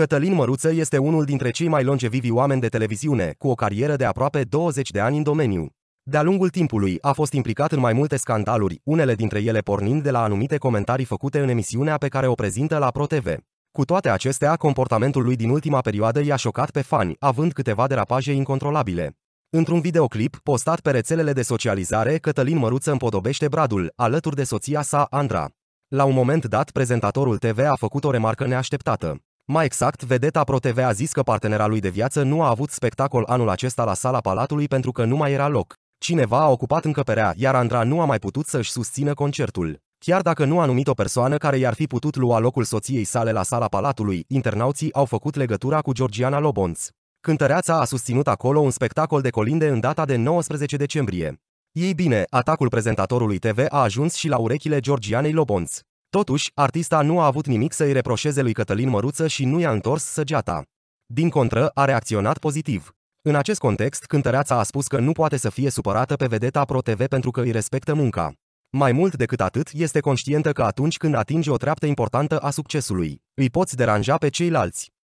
Cătălin Măruță este unul dintre cei mai longevivi oameni de televiziune, cu o carieră de aproape 20 de ani în domeniu. De-a lungul timpului a fost implicat în mai multe scandaluri, unele dintre ele pornind de la anumite comentarii făcute în emisiunea pe care o prezintă la ProTV. Cu toate acestea, comportamentul lui din ultima perioadă i-a șocat pe fani, având câteva derapaje incontrolabile. Într-un videoclip postat pe rețelele de socializare, Cătălin Măruță împodobește Bradul, alături de soția sa, Andra. La un moment dat, prezentatorul TV a făcut o remarcă neașteptată. Mai exact, vedeta ProTV a zis că partenera lui de viață nu a avut spectacol anul acesta la sala Palatului pentru că nu mai era loc. Cineva a ocupat încăperea, iar Andra nu a mai putut să-și susțină concertul. Chiar dacă nu a numit o persoană care i-ar fi putut lua locul soției sale la sala Palatului, internauții au făcut legătura cu Georgiana Lobonț. Cântăreața a susținut acolo un spectacol de colinde în data de 19 decembrie. Ei bine, atacul prezentatorului TV a ajuns și la urechile Georgianei Lobonț. Totuși, artista nu a avut nimic să-i reproșeze lui Cătălin Măruță și nu i-a întors săgeata. Din contră, a reacționat pozitiv. În acest context, cântăreața a spus că nu poate să fie supărată pe vedeta ProTV pentru că îi respectă munca. Mai mult decât atât, este conștientă că atunci când atinge o treaptă importantă a succesului, îi poți deranja pe ceilalți.